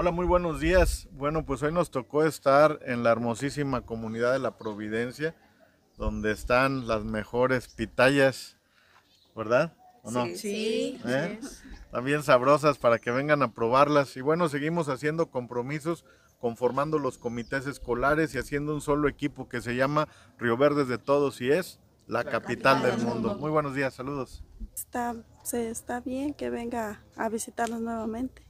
Hola, muy buenos días. Bueno, pues hoy nos tocó estar en la hermosísima comunidad de La Providencia, donde están las mejores pitayas, ¿verdad? ¿O no? Sí. ¿Eh? También sabrosas para que vengan a probarlas. Y bueno, seguimos haciendo compromisos, conformando los comités escolares y haciendo un solo equipo que se llama Río Verdes de Todos y es la, capital, del mundo. Muy buenos días, saludos. se está bien que venga a visitarnos nuevamente.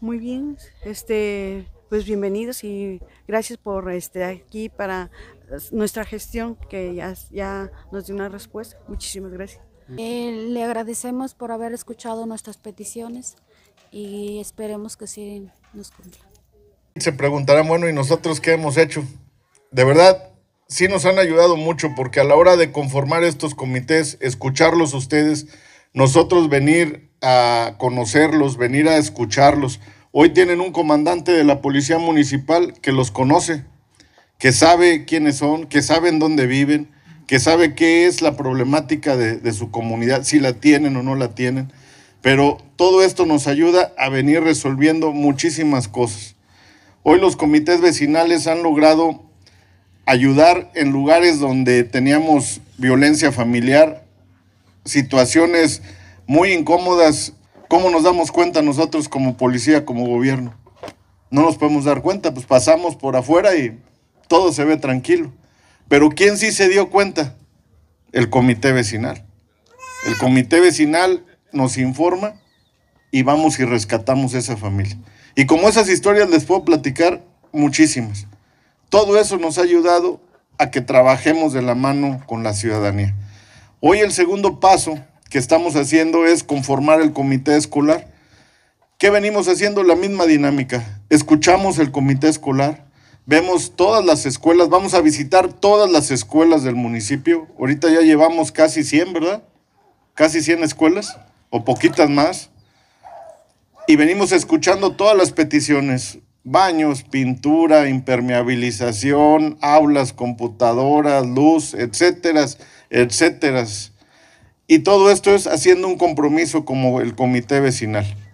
Muy bien, este, pues bienvenidos y gracias por estar aquí para eh, nuestra gestión que ya, ya nos dio una respuesta. Muchísimas gracias. Eh, le agradecemos por haber escuchado nuestras peticiones y esperemos que sí nos cumpla. Se preguntarán, bueno, ¿y nosotros qué hemos hecho? De verdad, sí nos han ayudado mucho porque a la hora de conformar estos comités, escucharlos ustedes, nosotros venir a conocerlos, venir a escucharlos. Hoy tienen un comandante de la policía municipal que los conoce, que sabe quiénes son, que saben dónde viven, que sabe qué es la problemática de, de su comunidad, si la tienen o no la tienen. Pero todo esto nos ayuda a venir resolviendo muchísimas cosas. Hoy los comités vecinales han logrado ayudar en lugares donde teníamos violencia familiar, situaciones muy incómodas. ¿Cómo nos damos cuenta nosotros como policía, como gobierno? No nos podemos dar cuenta, pues pasamos por afuera y todo se ve tranquilo. Pero ¿quién sí se dio cuenta? El comité vecinal. El comité vecinal nos informa y vamos y rescatamos esa familia. Y como esas historias les puedo platicar muchísimas. Todo eso nos ha ayudado a que trabajemos de la mano con la ciudadanía. Hoy el segundo paso que estamos haciendo es conformar el comité escolar. ¿Qué venimos haciendo? La misma dinámica. Escuchamos el comité escolar, vemos todas las escuelas, vamos a visitar todas las escuelas del municipio. Ahorita ya llevamos casi 100, ¿verdad? Casi 100 escuelas, o poquitas más. Y venimos escuchando todas las peticiones. Baños, pintura, impermeabilización, aulas, computadoras, luz, etcétera, etcétera. Y todo esto es haciendo un compromiso como el comité vecinal.